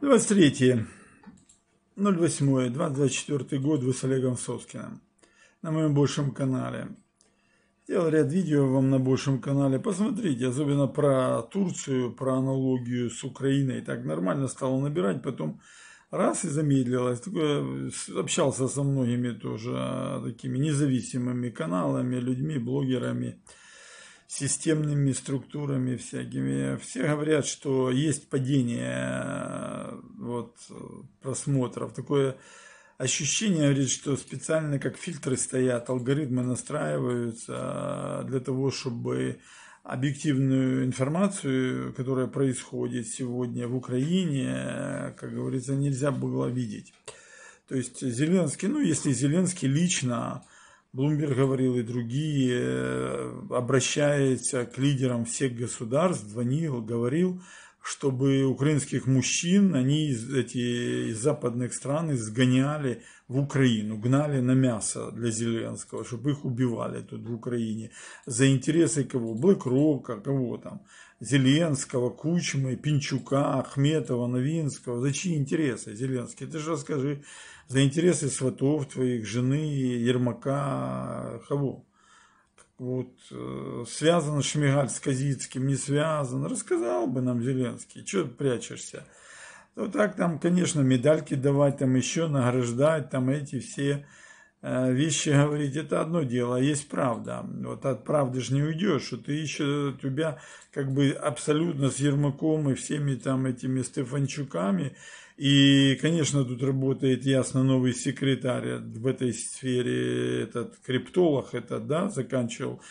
23. 08. 2024 год. Вы с Олегом Соскиным. На моем большем канале. Делал ряд видео вам на большем канале. Посмотрите, особенно про Турцию, про аналогию с Украиной. Так нормально стало набирать, потом раз и замедлилось. Такое, общался со многими тоже такими независимыми каналами, людьми, блогерами системными структурами всякими. Все говорят, что есть падение э, вот, просмотров. Такое ощущение, говорит, что специально как фильтры стоят, алгоритмы настраиваются э, для того, чтобы объективную информацию, которая происходит сегодня в Украине, э, как говорится, нельзя было видеть. То есть Зеленский, ну если Зеленский лично Блумберг говорил и другие, э, обращаясь к лидерам всех государств, звонил, говорил, чтобы украинских мужчин они из, эти, из западных стран изгоняли в Украину, гнали на мясо для Зеленского, чтобы их убивали тут в Украине. За интересы кого? Блэкрока, кого там? Зеленского, Кучмы, Пинчука, Ахметова, Новинского. За чьи интересы, Зеленский? Ты же расскажи, за интересы сватов твоих, жены, Ермака, кого? Вот, э, связано Шмигаль с Казицким, не связан, рассказал бы нам Зеленский, что прячешься? Ну так там, конечно, медальки давать, там еще награждать, там эти все Э, вещи говорить, это одно дело, а есть правда. Вот от правды же не уйдешь, что ты еще тебя как бы абсолютно с Ермаком и всеми там этими Стефанчуками. И, конечно, тут работает ясно новый секретарь в этой сфере, этот криптолог, этот, да, заканчивал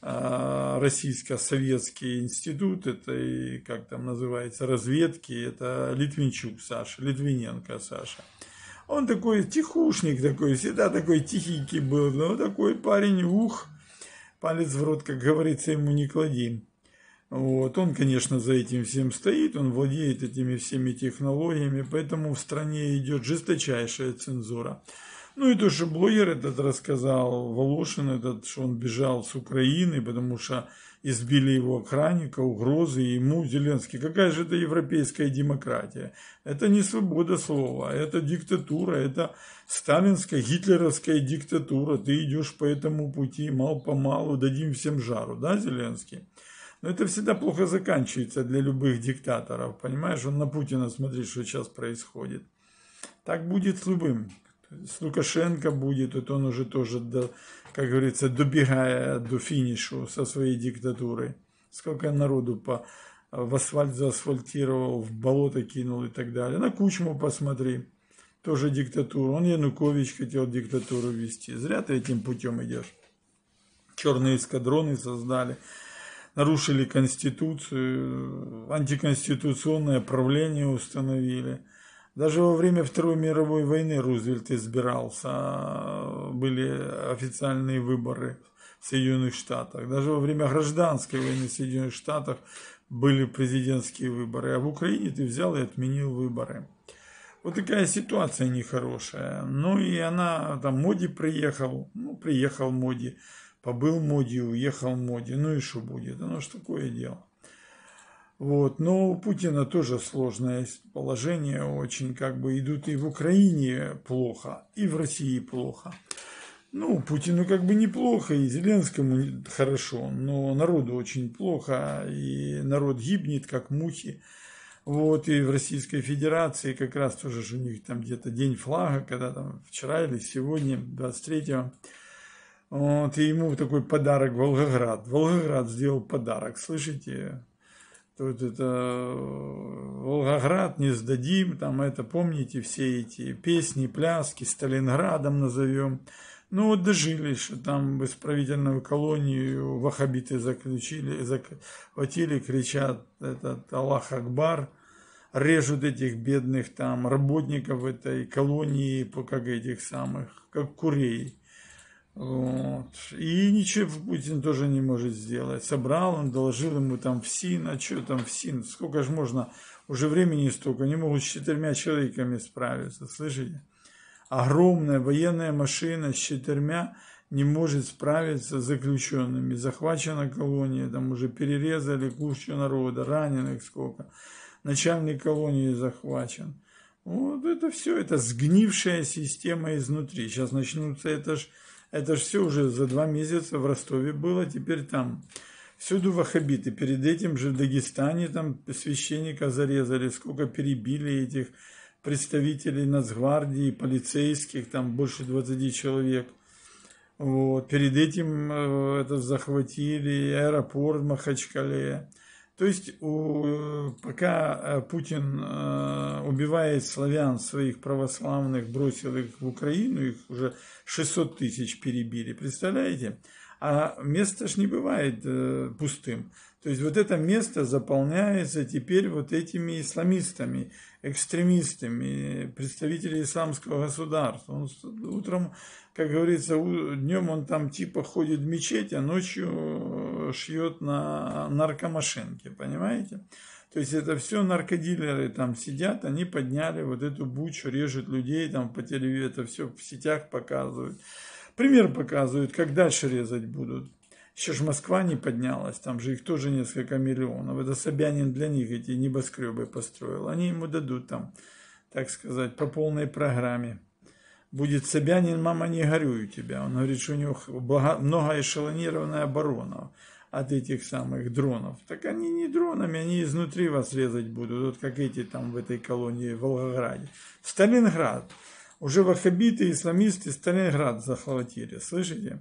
э, российско-советский институт, это и, как там называется, разведки, это Литвинчук Саша, Литвиненко Саша. Он такой тихушник такой, всегда такой тихенький был, но такой парень, ух, палец в рот, как говорится, ему не клади. Вот, он, конечно, за этим всем стоит, он владеет этими всеми технологиями, поэтому в стране идет жесточайшая цензура. Ну и то, что блогер этот рассказал, Волошин этот, что он бежал с Украины, потому что избили его охранника, угрозы ему, Зеленский. Какая же это европейская демократия? Это не свобода слова, это диктатура, это сталинская, гитлеровская диктатура. Ты идешь по этому пути, мал-помалу дадим всем жару, да, Зеленский? Но это всегда плохо заканчивается для любых диктаторов, понимаешь? Он на Путина смотрит, что сейчас происходит. Так будет с любым с Лукашенко будет, вот он уже тоже, до, как говорится, добегая до финишу со своей диктатурой. Сколько народу по, в асфальт заасфальтировал, в болото кинул и так далее. На Кучму посмотри, тоже диктатуру. Он Янукович хотел диктатуру вести. Зря ты этим путем идешь. Черные эскадроны создали нарушили конституцию, антиконституционное правление установили – даже во время Второй мировой войны Рузвельт избирался, а, были официальные выборы в Соединенных Штатах. Даже во время гражданской войны в Соединенных Штатах были президентские выборы. А в Украине ты взял и отменил выборы. Вот такая ситуация нехорошая. Ну и она, там, Моди приехал, ну, приехал Моди, побыл Моди, уехал Моди, ну и что будет, оно ну, ж такое дело. Вот. Но у Путина тоже сложное положение очень, как бы идут и в Украине плохо, и в России плохо. Ну, Путину как бы неплохо, и Зеленскому хорошо, но народу очень плохо, и народ гибнет, как мухи. Вот, и в Российской Федерации как раз тоже же у них там где-то день флага, когда там вчера или сегодня, 23-го. Вот, и ему такой подарок Волгоград. Волгоград сделал подарок, слышите? то вот это э, Волгоград не сдадим, там это, помните, все эти песни, пляски, Сталинградом назовем. Ну вот дожили, что там в исправительную колонию вахабиты заключили, захватили, кричат этот Аллах Акбар, режут этих бедных там работников этой колонии, как этих самых, как курей. Вот. И ничего Путин тоже не может сделать. Собрал он, доложил ему там в СИН, а что там в СИН, сколько же можно, уже времени столько, не могут с четырьмя человеками справиться, слышите? Огромная военная машина с четырьмя не может справиться с заключенными. Захвачена колония, там уже перерезали кучу народа, раненых сколько. Начальник колонии захвачен. Вот это все, это сгнившая система изнутри. Сейчас начнутся, это ж это же все уже за два месяца в Ростове было, теперь там. Всюду ваххабиты. Перед этим же в Дагестане там священника зарезали, сколько перебили этих представителей Нацгвардии, полицейских, там больше 20 человек. Вот. Перед этим э, это захватили аэропорт в Махачкале. То есть у, э, пока э, Путин э, убивает славян своих православных, бросил их в Украину, их уже 600 тысяч перебили, представляете? А место ж не бывает э, пустым. То есть вот это место заполняется теперь вот этими исламистами, экстремистами, представителями исламского государства. Он утром, как говорится, днем он там типа ходит в мечеть, а ночью э, шьет на наркомашинке, понимаете? То есть это все наркодилеры там сидят, они подняли вот эту бучу, режут людей там по телевизору, это все в сетях показывают. Пример показывают, как дальше резать будут. Еще ж Москва не поднялась, там же их тоже несколько миллионов. Это Собянин для них эти небоскребы построил. Они ему дадут там, так сказать, по полной программе. Будет Собянин, мама, не горюй тебя. Он говорит, что у него много многоэшелонированная оборона от этих самых дронов. Так они не дронами, они изнутри вас резать будут, вот как эти там в этой колонии в Волгограде. В Сталинград. Уже ваххабиты и исламисты Сталинград захватили, слышите?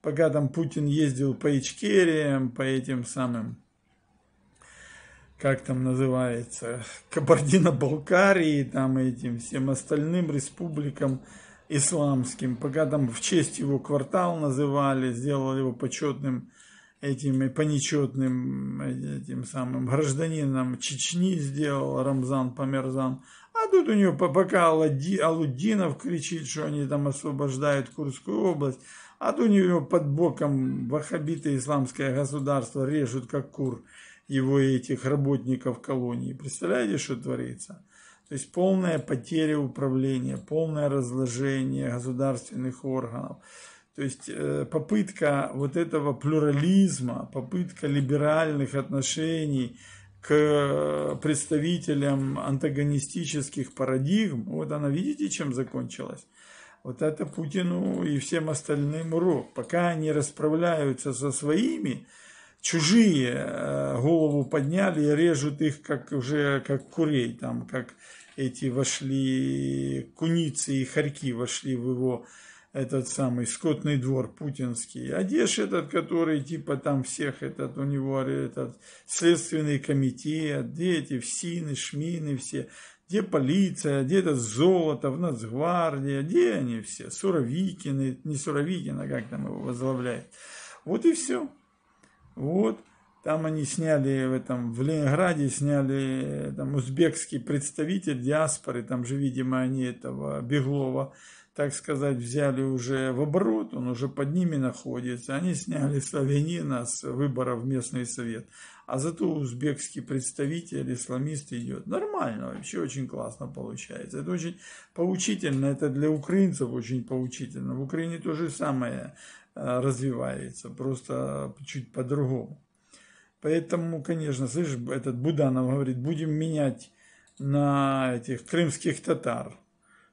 Пока там Путин ездил по Ичкериям, по этим самым, как там называется, Кабардино-Балкарии, там этим всем остальным республикам исламским. Пока там в честь его квартал называли, сделали его почетным этим и по этим самым гражданином Чечни сделал Рамзан Померзан. А тут у него пока Аладди, Алудинов кричит, что они там освобождают Курскую область, а тут у него под боком ваххабиты исламское государство режут как кур его этих работников колонии. Представляете, что творится? То есть полная потеря управления, полное разложение государственных органов. То есть э, попытка вот этого плюрализма, попытка либеральных отношений – к э, представителям антагонистических парадигм, вот она, видите, чем закончилась? Вот это Путину и всем остальным урок. Пока они расправляются со своими, чужие э, голову подняли и режут их, как уже как курей, там, как эти вошли, куницы и хорьки вошли в его этот самый скотный двор путинский. Одеж этот, который типа там всех этот, у него этот следственный комитет, дети, всины, шмины все, где полиция, где этот золото, в Нацгвардии, где они все, Суровикины, не Суровикин, как там его возглавляет. Вот и все. Вот. Там они сняли в этом, в Ленинграде сняли там узбекский представитель диаспоры, там же, видимо, они этого Беглова, так сказать, взяли уже в оборот, он уже под ними находится. Они сняли славянина с выборов в местный совет. А зато узбекский представитель, исламист идет. Нормально, вообще очень классно получается. Это очень поучительно, это для украинцев очень поучительно. В Украине то же самое э, развивается, просто чуть по-другому. Поэтому, конечно, слышишь, этот Буданов говорит, будем менять на этих крымских татар,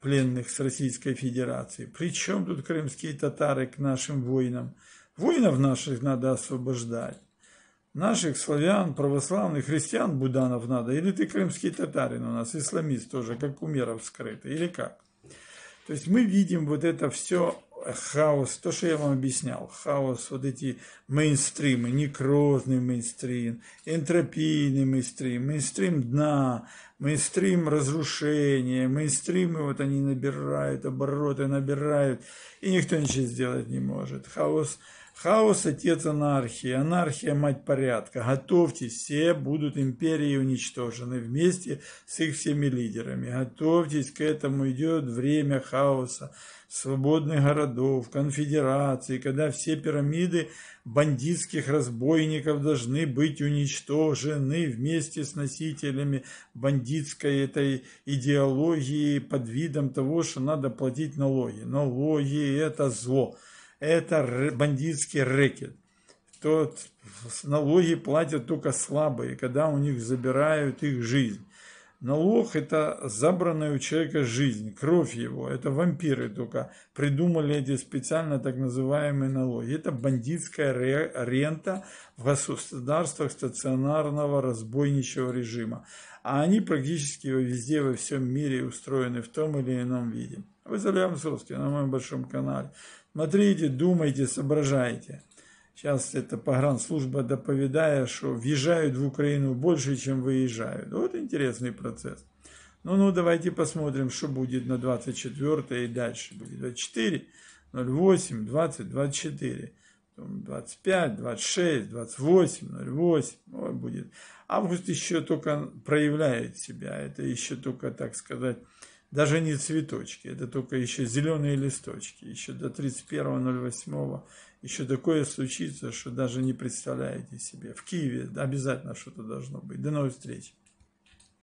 пленных с Российской Федерации. Причем тут крымские татары к нашим воинам? Воинов наших надо освобождать. Наших славян, православных, христиан Буданов надо. Или ты крымский татарин у нас, исламист тоже, как Умеров скрытый, или как? То есть мы видим вот это все хаос, то, что я вам объяснял, хаос, вот эти мейнстримы, некрозный мейнстрим, энтропийный мейнстрим, мейнстрим дна, мейнстрим разрушения, мейнстримы вот они набирают обороты, набирают, и никто ничего сделать не может. Хаос – Хаос – отец анархии, анархия – мать порядка. Готовьтесь, все будут империи уничтожены вместе с их всеми лидерами. Готовьтесь, к этому идет время хаоса, свободных городов, конфедераций, когда все пирамиды бандитских разбойников должны быть уничтожены вместе с носителями бандитской этой идеологии под видом того, что надо платить налоги. Налоги – это зло это бандитский рэкет. Тот налоги платят только слабые, когда у них забирают их жизнь. Налог – это забранная у человека жизнь, кровь его. Это вампиры только придумали эти специально так называемые налоги. Это бандитская рента в государствах стационарного разбойничего режима. А они практически везде во всем мире устроены в том или ином виде. Козырь Ямсовский на моем большом канале. Смотрите, думайте, соображайте. Сейчас это погранслужба доповедает, что въезжают в Украину больше, чем выезжают. Вот интересный процесс. Ну-ну, давайте посмотрим, что будет на 24 и дальше. Будет 24, 08, 20, 24, 25, 26, 28, 08. Вот будет. Август еще только проявляет себя. Это еще только, так сказать, даже не цветочки, это только еще зеленые листочки, еще до 31.08, еще такое случится, что даже не представляете себе. В Киеве обязательно что-то должно быть. До новых встреч!